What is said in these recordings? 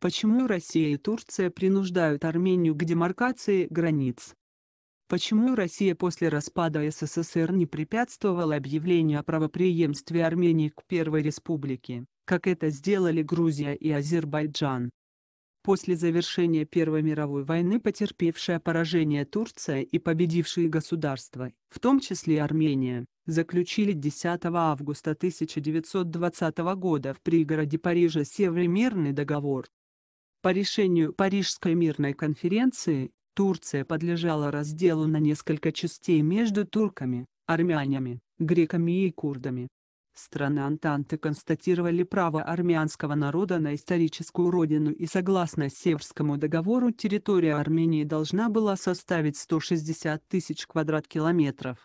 Почему Россия и Турция принуждают Армению к демаркации границ? Почему Россия после распада СССР не препятствовала объявлению о правопреемстве Армении к Первой Республике, как это сделали Грузия и Азербайджан? После завершения Первой мировой войны потерпевшая поражение Турция и победившие государства, в том числе Армения, заключили 10 августа 1920 года в пригороде Парижа Северный договор, по решению Парижской мирной конференции, Турция подлежала разделу на несколько частей между турками, армянами, греками и курдами. Страны Антанты констатировали право армянского народа на историческую родину и согласно Северскому договору территория Армении должна была составить 160 тысяч квадрат-километров.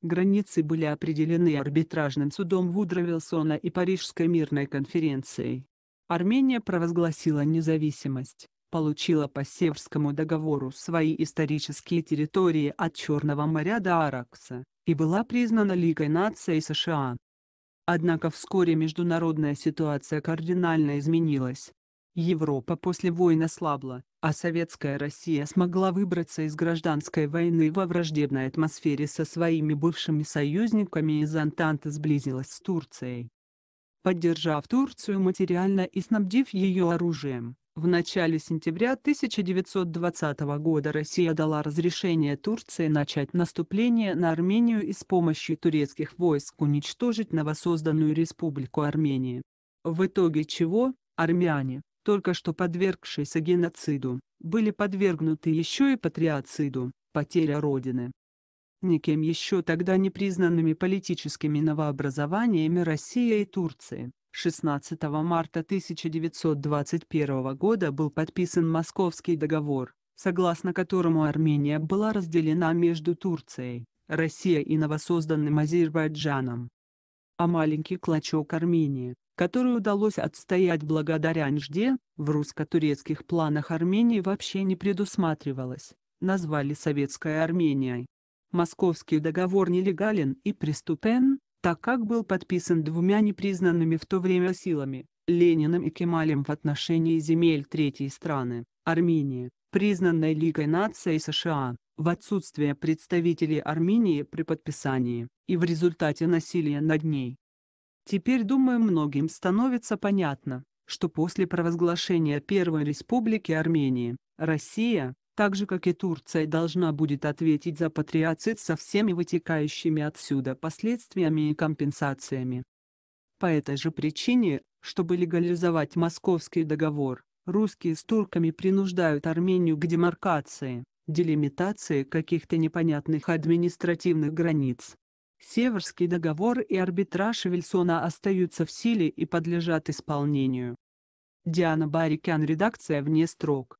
Границы были определены арбитражным судом Вудро Вилсона и Парижской мирной конференцией. Армения провозгласила независимость, получила по Северскому договору свои исторические территории от Черного моря до Аракса, и была признана Лигой наций США. Однако вскоре международная ситуация кардинально изменилась. Европа после войн ослабла, а советская Россия смогла выбраться из гражданской войны во враждебной атмосфере со своими бывшими союзниками из Антанты сблизилась с Турцией поддержав Турцию материально и снабдив ее оружием. В начале сентября 1920 года Россия дала разрешение Турции начать наступление на Армению и с помощью турецких войск уничтожить новосозданную республику Армении. В итоге чего, армяне, только что подвергшиеся геноциду, были подвергнуты еще и патриоциду, потеря Родины, никем еще тогда не признанными политическими новообразованиями Россия и Турции. 16 марта 1921 года был подписан Московский договор, согласно которому Армения была разделена между Турцией, Россией и новосозданным Азербайджаном. А маленький клочок Армении, который удалось отстоять благодаря Нжде, в русско-турецких планах Армении вообще не предусматривалось, назвали Советской Арменией. Московский договор нелегален и преступен, так как был подписан двумя непризнанными в то время силами, Лениным и Кемалем в отношении земель третьей страны, Армении, признанной Лигой наций США, в отсутствие представителей Армении при подписании, и в результате насилия над ней. Теперь, думаю, многим становится понятно, что после провозглашения Первой Республики Армении, Россия, так же как и Турция должна будет ответить за патриоцид со всеми вытекающими отсюда последствиями и компенсациями. По этой же причине, чтобы легализовать Московский договор, русские с турками принуждают Армению к демаркации, делимитации каких-то непонятных административных границ. Северский договор и арбитраж Вильсона остаются в силе и подлежат исполнению. Диана Барикян, редакция «Вне строк».